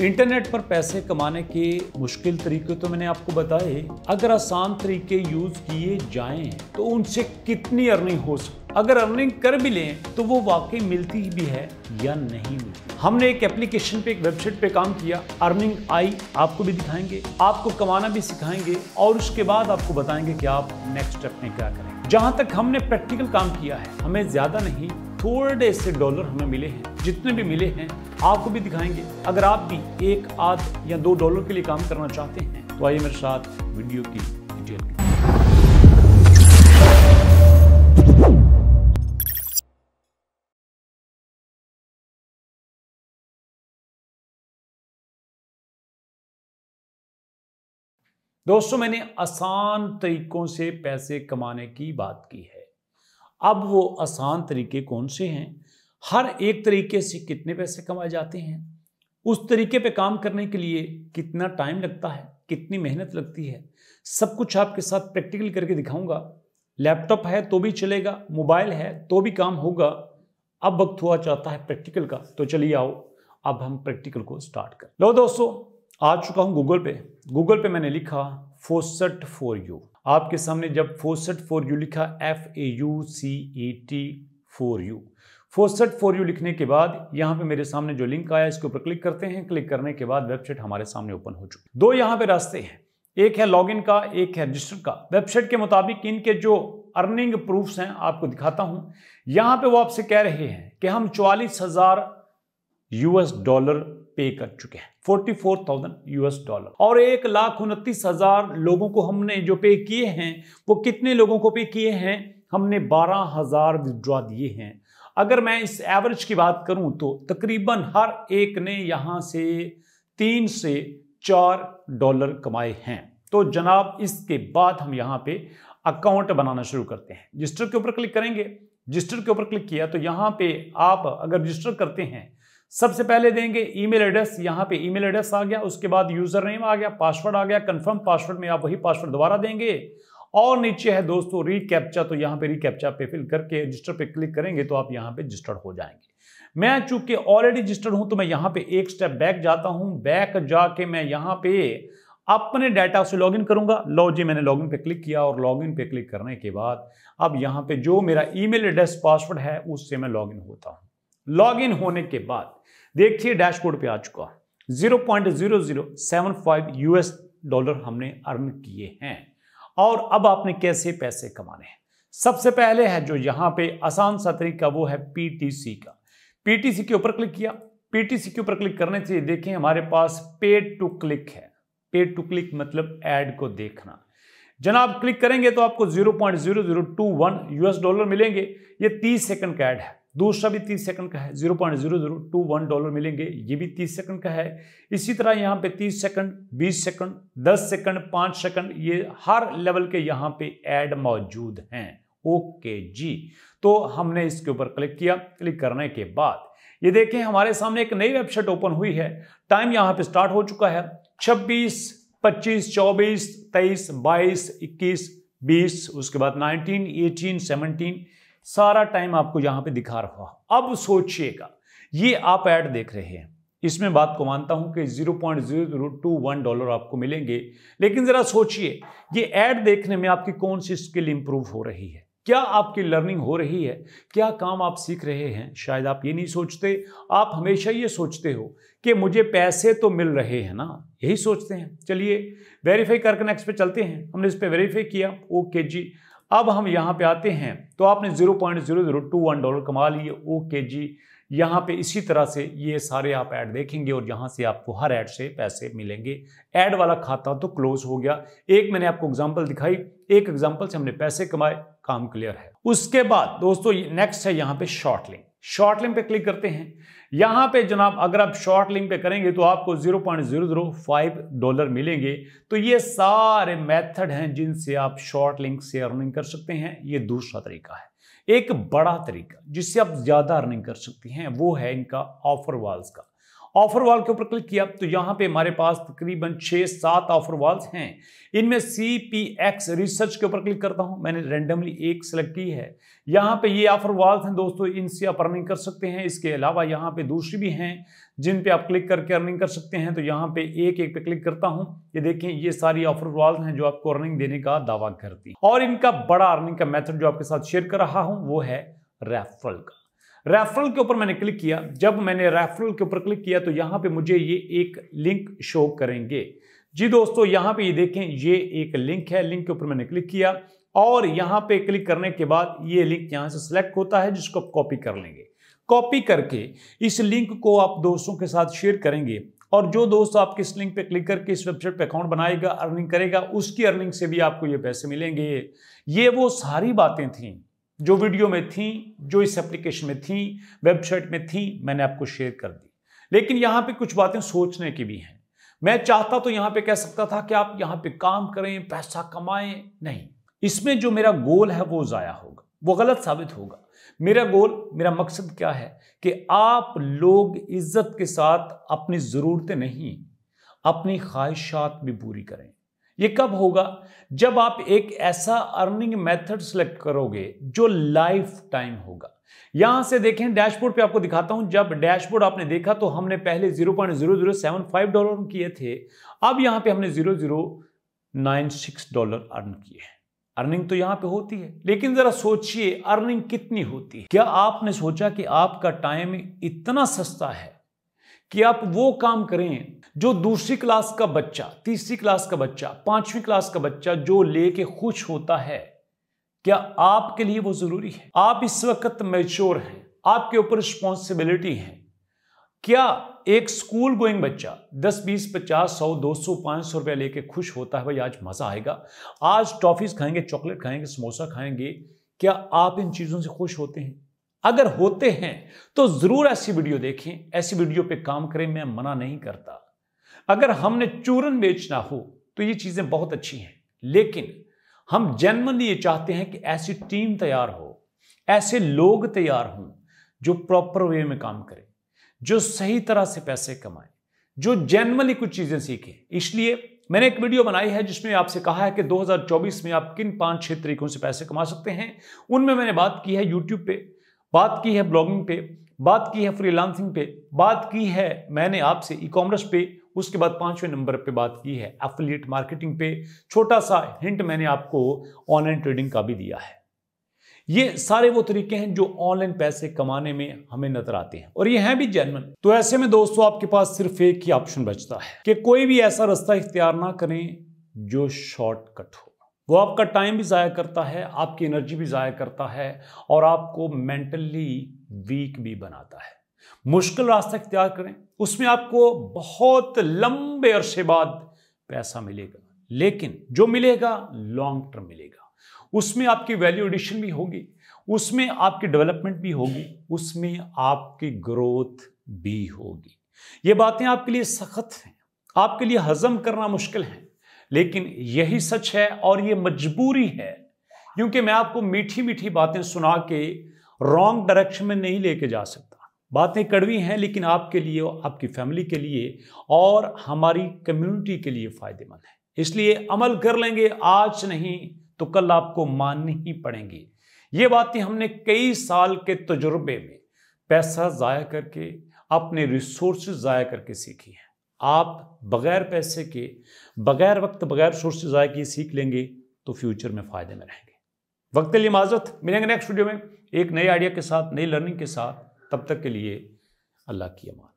internet पर पैसे कमाने के मुश्किल तरीके तो मैंने आपको बताए अगर आसान तरीके यूज किए जाएं तो उनसे कितनी अर्निंग हो सकती अगर अर्निंग कर भी लें तो वो वाकई मिलती भी है या नहीं मिलती हमने एक एप्लीकेशन पे एक वेबसाइट पे काम किया अर्निंग आई आपको भी दिखाएंगे आपको कमाना भी सिखाएंगे और उसके बाद आपको बताएंगे कि आप नेक्स्ट स्टेप में क्या करें जहां तक हमने प्रैक्टिकल काम किया है हमें ज्यादा नहीं थोड़े से डॉलर हमें मिले हैं जितने भी मिले हैं आपको भी दिखाएंगे अगर आप भी एक आध या दो डॉलर के लिए काम करना चाहते हैं तो आइए मेरे साथ वीडियो की डिटेल दोस्तों मैंने आसान तरीकों से पैसे कमाने की बात की है अब वो आसान तरीके कौन से हैं हर एक तरीके से कितने पैसे कमाए जाते हैं उस तरीके पे काम करने के लिए कितना टाइम लगता है कितनी मेहनत लगती है सब कुछ आपके साथ प्रैक्टिकल करके दिखाऊंगा लैपटॉप है तो भी चलेगा मोबाइल है तो भी काम होगा अब वक्त हुआ चाहता है प्रैक्टिकल का तो चलिए आओ अब हम प्रैक्टिकल को स्टार्ट कर लो दोस्तों आ चुका हूँ गूगल पे गूगल पे मैंने लिखा फोसट फॉर यू आपके सामने जब फोसट फॉर यू लिखा F A U C E T for you faucet for you लिखने के बाद यहाँ पे मेरे सामने जो लिंक आया इसके ऊपर क्लिक करते हैं क्लिक करने के बाद वेबसाइट हमारे सामने ओपन हो चुकी दो यहाँ पे रास्ते हैं एक है लॉगिन का एक है रजिस्टर का वेबसाइट के मुताबिक इनके जो अर्निंग प्रूफ्स हैं आपको दिखाता हूं यहां पे वो आपसे कह रहे हैं कि हम चौवालीस हजार यूएस डॉलर पे कर चुके हैं forty four thousand US dollar और एक लाख उनतीस हजार लोगों को हमने जो पे किए हैं वो कितने लोगों को पे किए हैं हमने बारह हजार विदड्रॉ दिए हैं अगर मैं इस एवरेज की बात करूं तो तकरीबन हर एक ने यहां से तीन से चार डॉलर कमाए हैं तो जनाब इसके बाद हम यहाँ पे अकाउंट बनाना शुरू करते हैं रजिस्टर के ऊपर क्लिक करेंगे रजिस्टर के ऊपर क्लिक किया तो यहाँ पे आप अगर रजिस्टर करते हैं सबसे पहले देंगे ईमेल एड्रेस यहाँ पे ईमेल एड्रेस आ गया उसके बाद यूजर नेम आ गया पासवर्ड आ गया कंफर्म पासवर्ड में आप वही पासवर्ड दोबारा देंगे और नीचे है दोस्तों रिकैप्चा तो यहाँ पे रिकैप्चा पे फिल करके रजिस्टर पे क्लिक करेंगे तो आप यहाँ पे रजिस्टर्ड हो जाएंगे मैं चूंकि ऑलरेडी रजिस्टर्ड हूं तो मैं यहाँ पे एक स्टेप बैक जाता हूँ बैक जाके मैं यहाँ पे अपने डाटा से लॉगिन करूंगा लो जी मैंने लॉगिन पे क्लिक किया और लॉगिन पे क्लिक करने के बाद अब यहाँ पे जो मेरा ईमेल एड्रेस पासवर्ड है उससे मैं लॉगिन होता हूँ लॉगिन होने के बाद देखिए डैशबोर्ड पे आ चुका 0.0075 यूएस डॉलर हमने अर्न किए हैं और अब आपने कैसे पैसे कमाने हैं सबसे पहले है जो यहां पे आसान सा तरीका वो है पीटीसी का पीटीसी के ऊपर क्लिक किया पीटीसी के ऊपर क्लिक करने से देखें हमारे पास पेड टू क्लिक है पेड टू क्लिक मतलब एड को देखना जनाब क्लिक करेंगे तो आपको 0.0021 यूएस डॉलर मिलेंगे ये 30 सेकंड का एड है दूसरा भी तीस सेकंड का है zero point zero zero two one dollar मिलेंगे ये भी तीस सेकंड का है इसी तरह यहाँ पे तीस सेकंड बीस सेकंड दस सेकंड पाँच सेकंड ये हर लेवल के यहाँ पे ऐड मौजूद हैं ओके जी तो हमने इसके ऊपर क्लिक किया क्लिक करने के बाद ये देखें हमारे सामने एक नई वेबसाइट ओपन हुई है टाइम यहाँ पे स्टार्ट हो चुका है छब्बीस पच्चीस चौबीस तेईस बाईस इक्कीस बीस उसके बाद नाइनटीन एटीन सेवनटीन सारा टाइम आपको यहां पे दिखा रहा अब सोचिएगा ये आप ऐड देख रहे हैं इसमें बात को मानता हूं कि 0.021 डॉलर आपको मिलेंगे लेकिन जरा सोचिए ये ऐड देखने में आपकी कौन सी स्किल इंप्रूव हो रही है क्या आपकी लर्निंग हो रही है क्या काम आप सीख रहे हैं शायद आप ये नहीं सोचते आप हमेशा ये सोचते हो कि मुझे पैसे तो मिल रहे हैं ना यही सोचते हैं चलिए वेरीफाई करके नेक्स्ट पे चलते हैं हमने इस पर वेरीफाई किया ओके जी अब हम यहाँ पे आते हैं तो आपने zero point zero zero two one dollar कमा लिए ओके जी यहाँ पे इसी तरह से ये सारे आप ऐड देखेंगे और यहाँ से आपको हर ऐड से पैसे मिलेंगे ऐड वाला खाता तो क्लोज हो गया एक मैंने आपको एग्जांपल दिखाई एक एग्जांपल से हमने पैसे कमाए काम क्लियर है उसके बाद दोस्तों नेक्स्ट है यहाँ पे शॉर्ट लिंक शॉर्ट लिंक पे क्लिक करते हैं यहां पे जनाब अगर आप शॉर्ट लिंक पे करेंगे तो आपको 0.005 डॉलर मिलेंगे तो ये सारे मेथड हैं जिनसे आप शॉर्ट लिंक से अर्निंग कर सकते हैं ये दूसरा तरीका है एक बड़ा तरीका जिससे आप ज़्यादा अर्निंग कर सकते हैं वो है इनका ऑफर वॉल्स का ऑफर वॉल के ऊपर क्लिक किया तो यहाँ पे हमारे पास तकरीबन छः सात ऑफर वॉल्स हैं इनमें सी पी एक्स रिसर्च के ऊपर क्लिक करता हूँ मैंने रेंडमली एक सेलेक्ट की है यहाँ पे ये ऑफर वॉल्स हैं दोस्तों इनसे आप अर्निंग कर सकते हैं इसके अलावा यहाँ पे दूसरी भी हैं जिन पे आप क्लिक करके अर्निंग कर सकते हैं तो यहाँ पे एक एक पे क्लिक करता हूँ ये देखें ये सारी ऑफर वॉल्स हैं जो आपको अर्निंग देने का दावा करती और इनका बड़ा अर्निंग का मेथड जो आपके साथ शेयर कर रहा हूँ वो है रेफरल का रेफरल के ऊपर मैंने क्लिक किया जब मैंने रेफरल के ऊपर क्लिक किया तो यहाँ पे मुझे ये एक लिंक शो करेंगे जी दोस्तों यहाँ पे ये देखें ये एक लिंक है लिंक के ऊपर मैंने क्लिक किया और यहाँ पे क्लिक करने के बाद ये लिंक यहाँ से सिलेक्ट होता है जिसको आप कॉपी कर लेंगे कॉपी करके इस लिंक को आप दोस्तों के साथ शेयर करेंगे और जो दोस्त आप किस लिंक पे क्लिक करके इस वेबसाइट पे अकाउंट बनाएगा अर्निंग करेगा उसकी अर्निंग से भी आपको ये पैसे मिलेंगे ये वो सारी बातें थी जो वीडियो में थी जो इस एप्लीकेशन में थी वेबसाइट में थी मैंने आपको शेयर कर दी लेकिन यहाँ पे कुछ बातें सोचने की भी हैं मैं चाहता तो यहाँ पे कह सकता था कि आप यहाँ पे काम करें पैसा कमाएं नहीं इसमें जो मेरा गोल है वो ज़ाया होगा वो गलत साबित होगा मेरा गोल मेरा मकसद क्या है कि आप लोग इज्जत के साथ अपनी ज़रूरतें नहीं अपनी ख्वाहिशात भी पूरी करें ये कब होगा जब आप एक ऐसा अर्निंग मेथड सेलेक्ट करोगे जो लाइफ टाइम होगा यहां से देखें डैशबोर्ड पे आपको दिखाता हूं जब डैशबोर्ड आपने देखा तो हमने पहले 0.0075 डॉलर किए थे अब यहां पे हमने 0.096 डॉलर अर्न किए हैं अर्निंग तो यहां पे होती है लेकिन जरा सोचिए अर्निंग कितनी होती है क्या आपने सोचा कि आपका टाइम इतना सस्ता है कि आप वो काम करें जो दूसरी क्लास का बच्चा तीसरी क्लास का बच्चा पांचवी क्लास का बच्चा जो लेके खुश होता है क्या आपके लिए वो जरूरी है आप इस वक्त मेच्योर हैं आपके ऊपर रिस्पॉन्सिबिलिटी है क्या एक स्कूल गोइंग बच्चा 10, 20, 50, 100, 200, 500 रुपया लेके खुश होता है भाई आज मज़ा आएगा आज टॉफ़ीज़ खाएंगे चॉकलेट खाएंगे समोसा खाएंगे क्या आप इन चीज़ों से खुश होते हैं अगर होते हैं तो जरूर ऐसी वीडियो देखें ऐसी वीडियो पे काम करें मैं मना नहीं करता अगर हमने चूरन बेचना हो तो ये चीजें बहुत अच्छी हैं लेकिन हम जन्मन ये चाहते हैं कि ऐसी टीम तैयार हो ऐसे लोग तैयार हों जो प्रॉपर वे में काम करें जो सही तरह से पैसे कमाएं जो जन्मली कुछ चीजें सीखें इसलिए मैंने एक वीडियो बनाई है जिसमें आपसे कहा है कि 2024 में आप किन पांच छह तरीकों से पैसे कमा सकते हैं उनमें मैंने बात की है यूट्यूब पे बात की है ब्लॉगिंग पे बात की है फ्रीलांसिंग पे बात की है मैंने आपसे ई कॉमर्स पे उसके बाद पांचवें नंबर पे बात की है एफिलिएट मार्केटिंग पे छोटा सा हिंट मैंने आपको ऑनलाइन ट्रेडिंग का भी दिया है ये सारे वो तरीके हैं जो ऑनलाइन पैसे कमाने में हमें नजर आते हैं और ये हैं भी जैनमन तो ऐसे में दोस्तों आपके पास सिर्फ एक ही ऑप्शन बचता है कि कोई भी ऐसा रास्ता इख्तियार ना करें जो शॉर्टकट हो वो आपका टाइम भी ज़ाया करता है आपकी एनर्जी भी ज़ाया करता है और आपको मेंटली वीक भी बनाता है मुश्किल रास्ता इख्तियार करें उसमें आपको बहुत लंबे अरसे बाद पैसा मिलेगा लेकिन जो मिलेगा लॉन्ग टर्म मिलेगा उसमें आपकी वैल्यू एडिशन भी होगी उसमें आपकी डेवलपमेंट भी होगी उसमें आपकी ग्रोथ भी होगी ये बातें आपके लिए सख्त हैं आपके लिए हजम करना मुश्किल है लेकिन यही सच है और ये मजबूरी है क्योंकि मैं आपको मीठी मीठी बातें सुना के रॉन्ग डायरेक्शन में नहीं लेके जा सकता बातें कड़वी हैं लेकिन आपके लिए आपकी फैमिली के लिए और हमारी कम्युनिटी के लिए फ़ायदेमंद है इसलिए अमल कर लेंगे आज नहीं तो कल आपको माननी ही पड़ेंगी ये बातें हमने कई साल के तजुर्बे में पैसा ज़ाया करके अपने रिसोर्स ज़ाया करके सीखी हैं आप बगैर पैसे के बगैर वक्त बगैर सोर्स जाए की सीख लेंगे तो फ्यूचर में फ़ायदे में रहेंगे वक्त के लिए माजरत मिलेंगे नेक्स्ट वीडियो में एक नए आइडिया के साथ नई लर्निंग के साथ तब तक के लिए अल्लाह की अमान